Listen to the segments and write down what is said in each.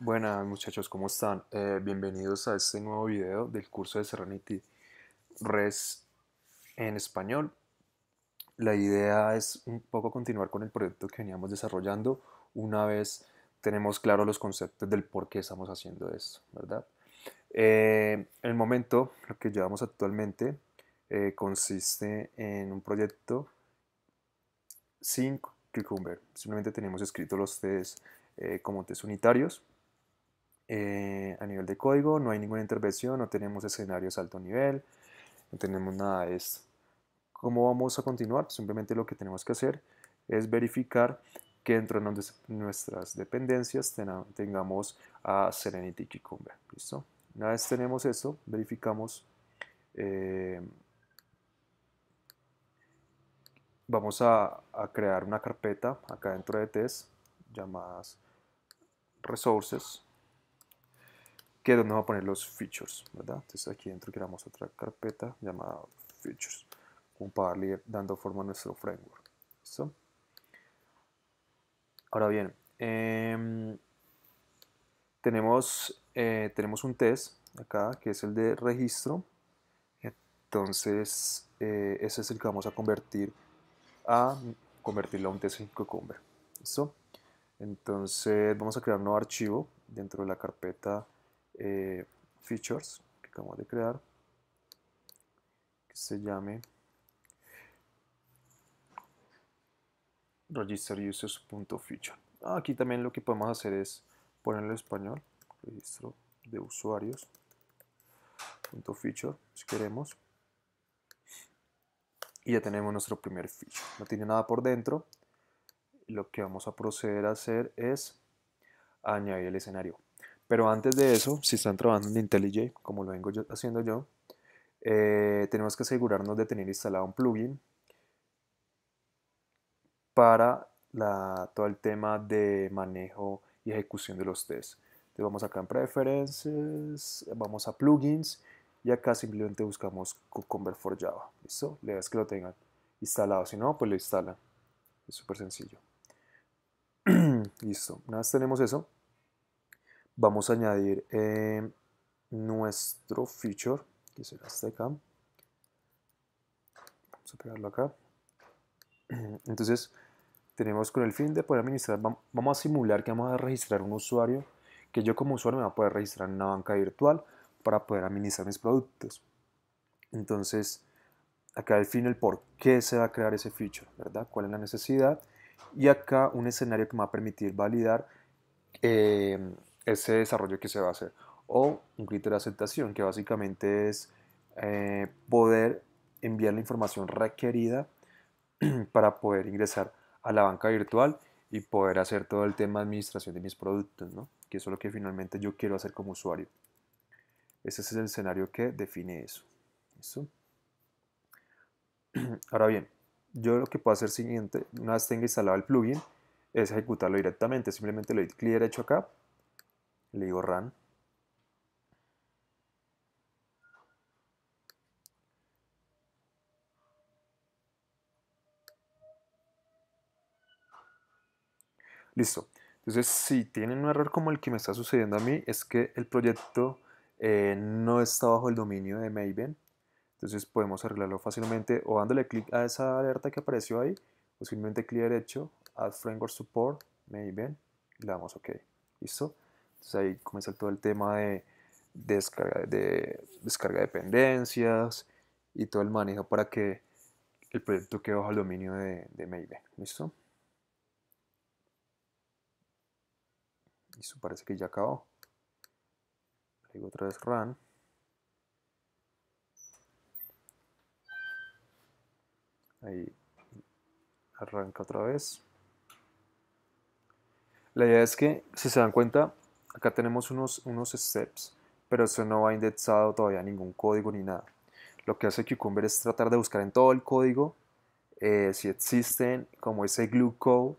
Buenas muchachos, ¿cómo están? Eh, bienvenidos a este nuevo video del curso de Serenity Res en español. La idea es un poco continuar con el proyecto que veníamos desarrollando una vez tenemos claros los conceptos del por qué estamos haciendo esto, ¿verdad? Eh, el momento lo que llevamos actualmente eh, consiste en un proyecto sin Cucumber. Simplemente tenemos escrito los test como test unitarios eh, a nivel de código, no hay ninguna intervención, no tenemos escenarios alto nivel, no tenemos nada de esto. ¿Cómo vamos a continuar? Simplemente lo que tenemos que hacer es verificar que dentro de nuestras dependencias tengamos a Serenity Cucumber. ¿Listo? Una vez tenemos esto, verificamos. Eh, vamos a, a, crear una carpeta acá dentro de test llamadas resources que es donde vamos a poner los features, ¿verdad? Entonces aquí dentro creamos otra carpeta llamada features, como dando forma a nuestro framework. ¿Listo? Ahora bien, em, tenemos, eh, tenemos un test acá que es el de registro. Entonces, eh, ese es el que vamos a convertir a convertirlo a un test en Cucumber. ¿Listo? Entonces, vamos a crear un nuevo archivo dentro de la carpeta eh, features que acabamos de crear que se llame registerusers.feature ah, aquí también lo que podemos hacer es ponerlo en español registro de usuarios .feature si queremos y ya tenemos nuestro primer feature no tiene nada por dentro lo que vamos a proceder a hacer es añadir el escenario pero antes de eso, si están trabajando en IntelliJ, como lo vengo haciendo yo, eh, tenemos que asegurarnos de tener instalado un plugin para todo el tema de manejo y ejecución de los tests. Entonces vamos acá en Preferences, vamos a Plugins y acá simplemente buscamos Convert for Java. ¿Listo? Le das que lo tengan instalado, si no, pues lo instalan. Es súper sencillo. Listo, una vez tenemos eso, vamos a añadir eh, nuestro feature, que será este acá. Vamos a pegarlo acá. Entonces, tenemos con el fin de poder administrar, vamos a simular que vamos a registrar un usuario, que yo como usuario me va a poder registrar en una banca virtual para poder administrar mis productos. Entonces, acá fin el por qué se va a crear ese feature, ¿verdad? ¿Cuál es la necesidad? Y acá un escenario que me va a permitir validar eh, ese desarrollo que se va a hacer. O un criterio de aceptación, que básicamente es eh, poder enviar la información requerida para poder ingresar a la banca virtual y poder hacer todo el tema de administración de mis productos, ¿no? que eso es lo que finalmente yo quiero hacer como usuario. Ese es el escenario que define eso. Ahora bien, yo lo que puedo hacer siguiente, una vez tenga instalado el plugin, es ejecutarlo directamente. Simplemente le doy clic derecho acá le digo run. Listo. Entonces, si tienen un error como el que me está sucediendo a mí, es que el proyecto eh, no está bajo el dominio de Maven. Entonces podemos arreglarlo fácilmente o dándole clic a esa alerta que apareció ahí, o simplemente clic derecho, Add Framework Support, Maven, y le damos OK. ¿Listo? ahí comienza todo el tema de descarga de, descarga dependencias y todo el manejo para que el proyecto quede bajo el dominio de, de Maven. ¿Listo? eso parece que ya acabó. Le digo otra vez run. Ahí arranca otra vez. La idea es que, si se dan cuenta, Acá tenemos unos, unos steps, pero eso no va indexado todavía ningún código ni nada. Lo que hace Cucumber es tratar de buscar en todo el código eh, si existen como ese glue code,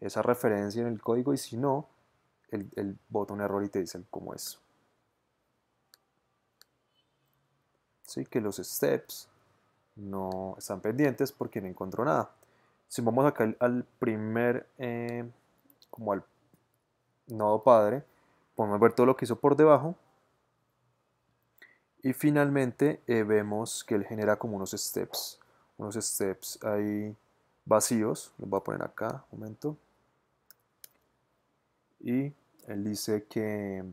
esa referencia en el código, y si no, el, botón error y te dicen como es. ¿Sí? Que los steps no están pendientes porque no encontró nada. Si vamos acá al, primer, eh, como al nodo padre, podemos ver todo lo que hizo por debajo. Y finalmente eh, vemos que él genera como unos steps, unos steps ahí vacíos, los voy a poner acá, un momento. Y él dice que mm,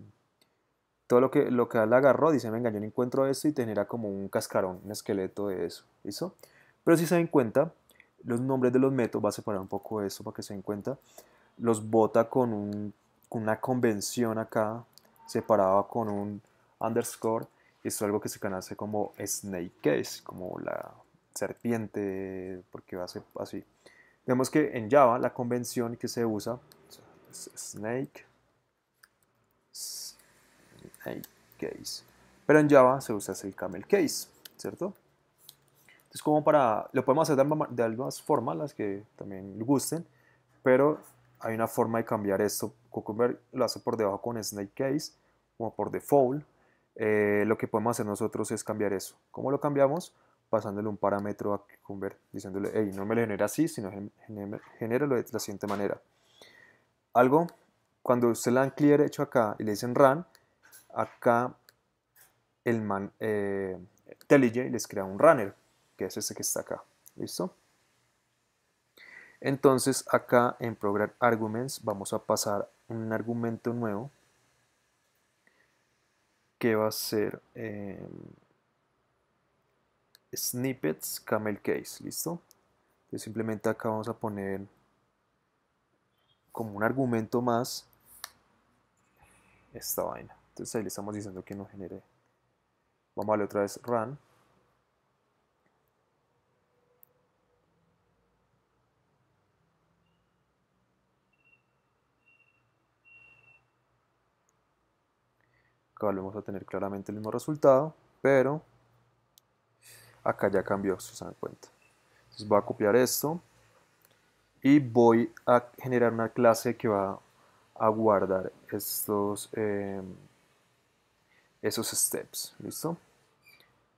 todo lo que, lo que él agarró, dice, venga, yo no encuentro esto y genera como un cascarón, un esqueleto de eso, ¿listo? Pero si se dan cuenta, los nombres de los métodos, va a separar un poco eso para que se den cuenta, los bota con un una convención acá, separada con un underscore. es algo que se conoce como snake case, como la serpiente, porque va a ser así. vemos que en Java la convención que se usa es snake, case. Pero en Java se usa el camel case, ¿cierto? Entonces como para, lo podemos hacer de algunas formas, las que también le gusten, pero hay una forma de cambiar esto Cucumber lo hace por debajo con Snake Case, como por default. Eh, lo que podemos hacer nosotros es cambiar eso. ¿Cómo lo cambiamos? Pasándole un parámetro a Cucumber, diciéndole, hey, no me lo genera así, sino genéralo de la siguiente manera. Algo, cuando usted le han clear hecho acá y le dicen run, acá el man, eh, les crea un runner, que es ese que está acá. ¿Listo? Entonces acá en Program Arguments vamos a pasar un argumento nuevo que va a ser eh, snippets camel case, ¿listo? Entonces simplemente acá vamos a poner como un argumento más esta vaina. Entonces ahí le estamos diciendo que no genere. Vamos a darle otra vez run Acá volvemos a tener claramente el mismo resultado, pero acá ya cambió, si se dan cuenta. Entonces voy a copiar esto y voy a generar una clase que va a guardar estos eh, esos steps, ¿listo?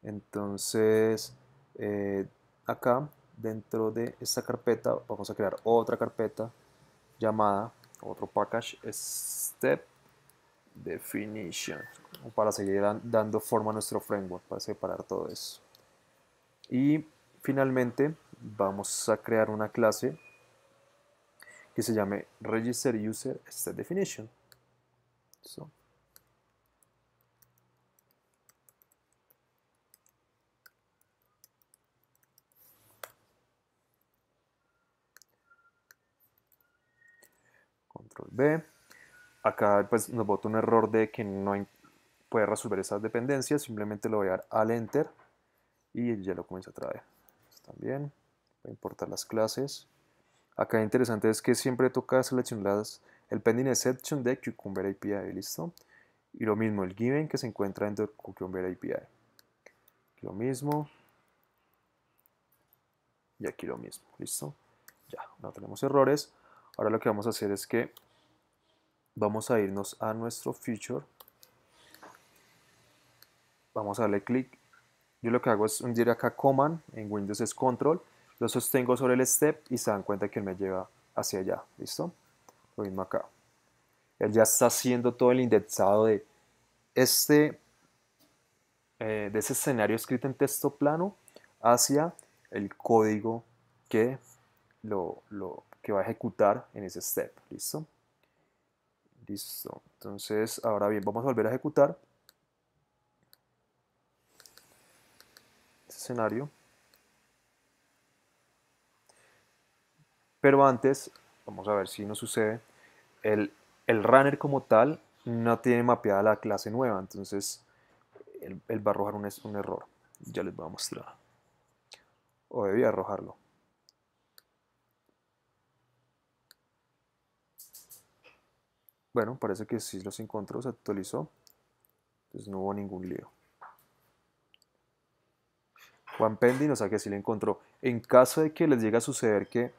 Entonces eh, acá dentro de esta carpeta vamos a crear otra carpeta llamada otro package step definition para seguir dando forma a nuestro framework, para separar todo eso. Y finalmente vamos a crear una clase que se llame register user definition. Control B. Acá pues nos bota un error de que no puede resolver esas dependencias, simplemente lo voy a dar al Enter y ya lo comienza a traer. También voy a importar las clases. Acá interesante es que siempre toca seleccionar el pending exception de Cucumber API, ¿listo? Y lo mismo, el given que se encuentra dentro de Cucumber API. Aquí lo mismo. Y aquí lo mismo, ¿listo? Ya, no tenemos errores. Ahora lo que vamos a hacer es que vamos a irnos a nuestro feature vamos a darle clic yo lo que hago es hundir acá command en Windows es control lo sostengo sobre el step y se dan cuenta que me lleva hacia allá listo lo mismo acá él ya está haciendo todo el indexado de este eh, de ese escenario escrito en texto plano hacia el código que lo que va a ejecutar en ese step listo Listo. Entonces, ahora bien, vamos a volver a ejecutar este escenario. Pero antes, vamos a ver si nos sucede, el, runner como tal no tiene mapeada la clase nueva, entonces él, va a arrojar un, un error. Ya les voy a mostrar. O debía arrojarlo. Bueno, parece que sí los encontró, se actualizó. Entonces pues no hubo ningún lío. Juan Pendi o sea que sí le encontró. En caso de que les llegue a suceder que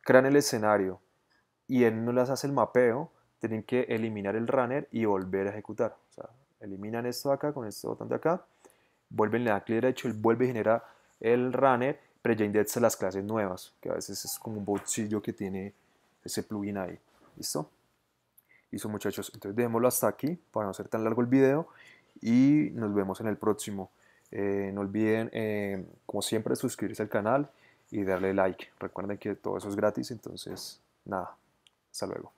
crean el escenario y él no las hace el mapeo, tienen que eliminar el runner y volver a ejecutar. O sea, eliminan esto de acá con este botón de acá, vuelven, a dan clic derecho, él vuelve a generar el runner, pero ya indexa las clases nuevas, que a veces es como un bolsillo que tiene ese plugin ahí. ¿Listo? Listo muchachos, entonces dejémoslo hasta aquí para no hacer tan largo el video y nos vemos en el próximo. Eh, no olviden, eh, como siempre, suscribirse al canal y darle like. Recuerden que todo eso es gratis, entonces nada, hasta luego.